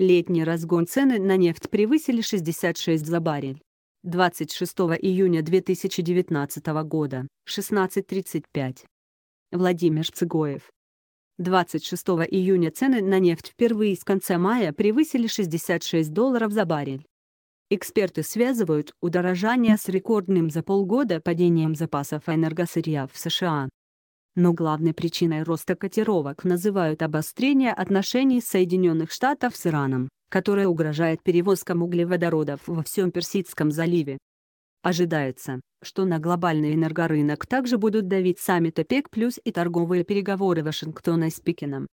Летний разгон цены на нефть превысили 66 за баррель. 26 июня 2019 года, 16.35. Владимир Цыгоев. 26 июня цены на нефть впервые с конца мая превысили 66 долларов за баррель. Эксперты связывают удорожание с рекордным за полгода падением запасов энергосырья в США. Но главной причиной роста котировок называют обострение отношений Соединенных Штатов с Ираном, которое угрожает перевозкам углеводородов во всем Персидском заливе. Ожидается, что на глобальный энергорынок также будут давить саммит ОПЕК+, плюс и торговые переговоры Вашингтона с Пекином.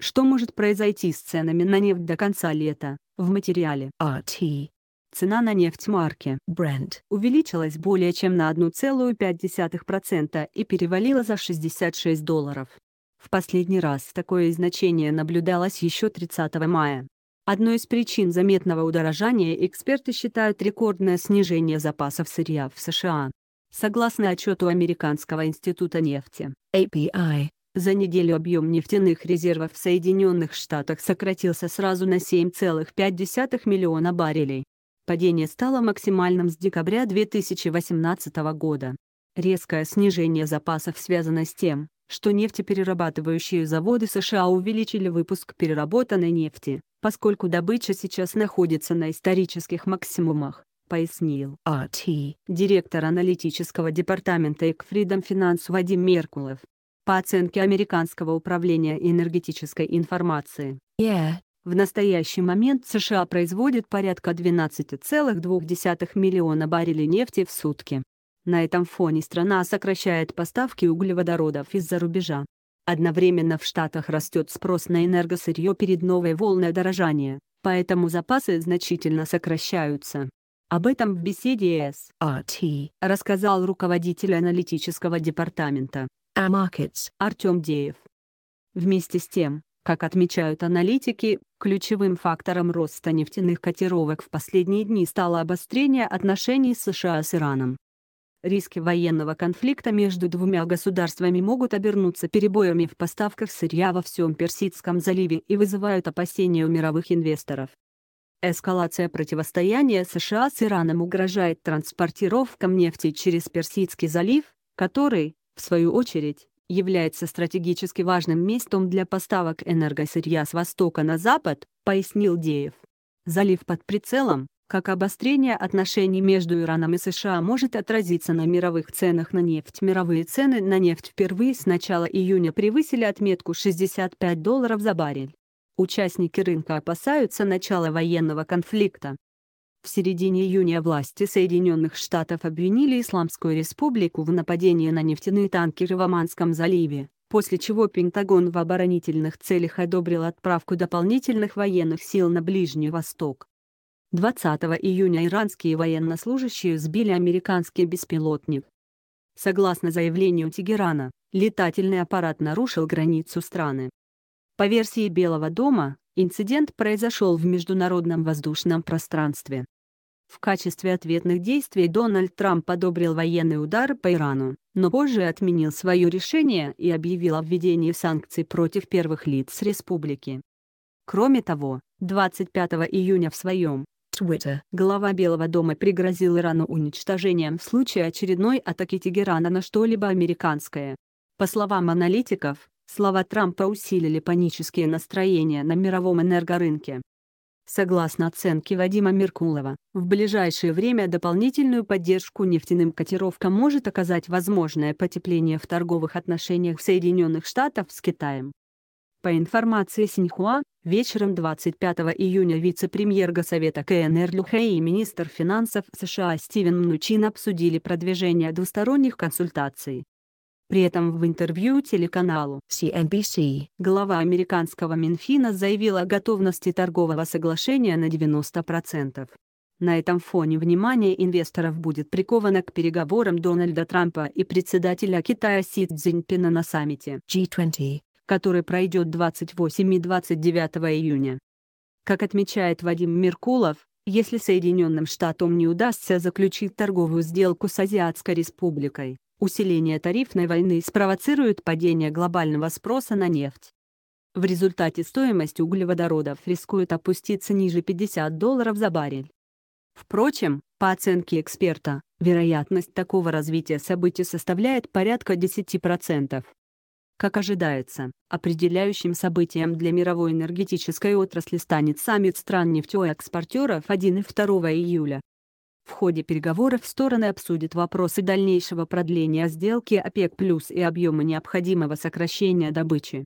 Что может произойти с ценами на нефть до конца лета, в материале АТ. Цена на нефть марки Brent увеличилась более чем на 1,5% и перевалила за 66 долларов. В последний раз такое значение наблюдалось еще 30 мая. Одной из причин заметного удорожания эксперты считают рекордное снижение запасов сырья в США. Согласно отчету Американского института нефти, API, за неделю объем нефтяных резервов в Соединенных Штатах сократился сразу на 7,5 миллиона баррелей. Падение стало максимальным с декабря 2018 года. Резкое снижение запасов связано с тем, что нефтеперерабатывающие заводы США увеличили выпуск переработанной нефти, поскольку добыча сейчас находится на исторических максимумах, пояснил АТ, директор аналитического департамента Экфридом Финанс Вадим Меркулов. По оценке Американского управления энергетической информации, yeah, в настоящий момент США производят порядка 12,2 миллиона баррелей нефти в сутки. На этом фоне страна сокращает поставки углеводородов из-за рубежа. Одновременно в Штатах растет спрос на энергосырье перед новой волной дорожания, поэтому запасы значительно сокращаются. Об этом в беседе с SRT а рассказал руководитель аналитического департамента Markets а Артем Деев. Вместе с тем, как отмечают аналитики, Ключевым фактором роста нефтяных котировок в последние дни стало обострение отношений США с Ираном. Риски военного конфликта между двумя государствами могут обернуться перебоями в поставках сырья во всем Персидском заливе и вызывают опасения у мировых инвесторов. Эскалация противостояния США с Ираном угрожает транспортировкам нефти через Персидский залив, который, в свою очередь, является стратегически важным местом для поставок энергосырья с востока на запад, пояснил Деев. Залив под прицелом, как обострение отношений между Ираном и США может отразиться на мировых ценах на нефть. Мировые цены на нефть впервые с начала июня превысили отметку 65 долларов за баррель. Участники рынка опасаются начала военного конфликта, в середине июня власти Соединенных Штатов обвинили Исламскую Республику в нападении на нефтяные танкеры в Оманском заливе, после чего Пентагон в оборонительных целях одобрил отправку дополнительных военных сил на Ближний Восток. 20 июня иранские военнослужащие сбили американский беспилотник. Согласно заявлению Тегерана, летательный аппарат нарушил границу страны. По версии Белого дома, инцидент произошел в международном воздушном пространстве. В качестве ответных действий Дональд Трамп одобрил военный удар по Ирану, но позже отменил свое решение и объявил о введении санкций против первых лиц республики. Кроме того, 25 июня в своем Twitter. Глава Белого дома пригрозил Ирану уничтожением в случае очередной атаки Тегерана на что-либо американское. По словам аналитиков, слова Трампа усилили панические настроения на мировом энергорынке. Согласно оценке Вадима Меркулова, в ближайшее время дополнительную поддержку нефтяным котировкам может оказать возможное потепление в торговых отношениях Соединенных Штатов с Китаем. По информации Синьхуа, вечером 25 июня вице-премьер Госсовета КНР Люхей и министр финансов США Стивен Мнучин обсудили продвижение двусторонних консультаций, при этом в интервью телеканалу CNBC глава американского Минфина заявила о готовности торгового соглашения на 90%. На этом фоне внимание инвесторов будет приковано к переговорам Дональда Трампа и председателя Китая Си Цзиньпина на саммите G20, который пройдет 28 и 29 июня. Как отмечает Вадим Меркулов, если Соединенным Штатам не удастся заключить торговую сделку с Азиатской Республикой, Усиление тарифной войны спровоцирует падение глобального спроса на нефть. В результате стоимость углеводородов рискует опуститься ниже 50 долларов за баррель. Впрочем, по оценке эксперта, вероятность такого развития событий составляет порядка 10%. Как ожидается, определяющим событием для мировой энергетической отрасли станет саммит стран нефтеэкспортеров 1 и 2 июля, в ходе переговоров стороны обсудят вопросы дальнейшего продления сделки ОПЕК+, и объема необходимого сокращения добычи.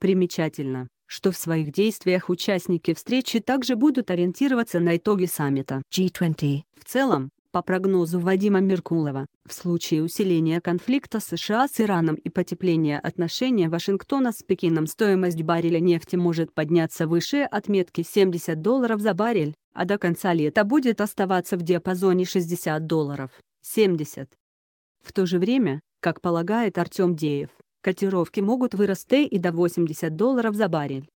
Примечательно, что в своих действиях участники встречи также будут ориентироваться на итоги саммита G20. В целом, по прогнозу Вадима Меркулова, в случае усиления конфликта США с Ираном и потепления отношений Вашингтона с Пекином стоимость барреля нефти может подняться выше отметки 70 долларов за баррель а до конца лета будет оставаться в диапазоне 60 долларов, 70. В то же время, как полагает Артем Деев, котировки могут вырасти и до 80 долларов за баррель.